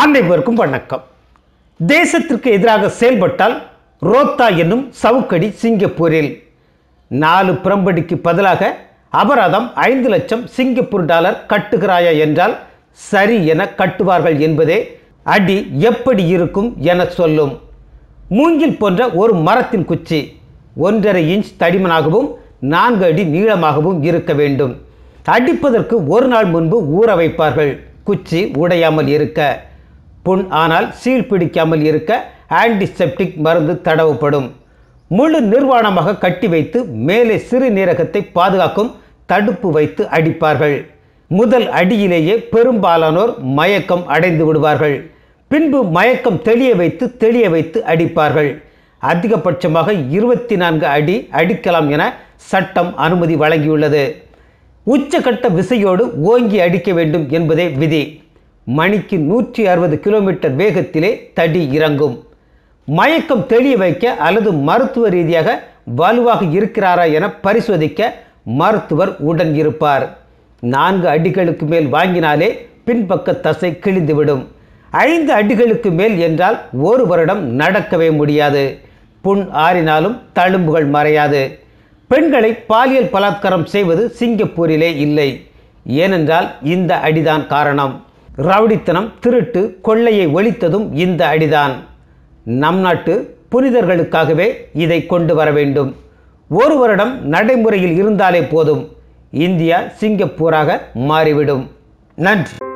அனைவருக்கும் வணக்கம் தேசத்திற்கு எதிராக செயல்பட்டால் ரோத்தா என்னும் சவுக்கடி சிங்கப்பூரில் நாலு புறம்படிக்கு பதிலாக அபராதம் ஐந்து லட்சம் சிங்கப்பூர் டாலர் கட்டுகிறாயா என்றால் சரி என கட்டுவார்கள் என்பதே அடி எப்படி இருக்கும் என சொல்லும் மூங்கில் போன்ற ஒரு மரத்தின் குச்சி ஒன்றரை இன்ச் தடிமனாகவும் நான்கு அடி நீளமாகவும் இருக்க வேண்டும் அடிப்பதற்கு ஒரு நாள் முன்பு ஊற வைப்பார்கள் குச்சி உடையாமல் இருக்க புண் ஆனால் சீல் பிடிக்காமல் இருக்க ஆன்டிசெப்டிக் மருந்து தடவப்படும் முழு நிர்வாணமாக கட்டி வைத்து மேலே சிறுநீரகத்தை பாதுகாக்கும் தடுப்பு வைத்து அடிப்பார்கள் முதல் அடியிலேயே பெரும்பாலானோர் மயக்கம் அடைந்து விடுவார்கள் பின்பு மயக்கம் தெளிய வைத்து தெளிய வைத்து அடிப்பார்கள் அதிகபட்சமாக இருபத்தி நான்கு அடி அடிக்கலாம் என சட்டம் அனுமதி வழங்கியுள்ளது உச்சகட்ட விசையோடு ஓங்கி அடிக்க வேண்டும் என்பதே விதி மணிக்கு நூற்றி அறுபது கிலோமீட்டர் வேகத்திலே தடி இறங்கும் மயக்கம் தெளிய வைக்க அல்லது மருத்துவ ரீதியாக வலுவாக இருக்கிறாரா என பரிசோதிக்க மருத்துவர் உடன் இருப்பார் நான்கு அடிகளுக்கு மேல் வாங்கினாலே பின்பக்க தசை கிழிந்துவிடும் ஐந்து அடிகளுக்கு மேல் என்றால் ஒரு வருடம் நடக்கவே முடியாது புண் ஆறினாலும் தழும்புகள் மறையாது பெண்களை பாலியல் பலாத்காரம் செய்வது சிங்கப்பூரிலே இல்லை ஏனென்றால் இந்த அடிதான் காரணம் ரவுடித்தனம் திருட்டு கொள்ளையை ஒழித்ததும் இந்த அடிதான் நம் நாட்டு புனிதர்களுக்காகவே இதை கொண்டு வர வேண்டும் ஒரு வருடம் நடைமுறையில் இருந்தாலே போதும் இந்தியா சிங்கப்பூராக மாறிவிடும் நன்றி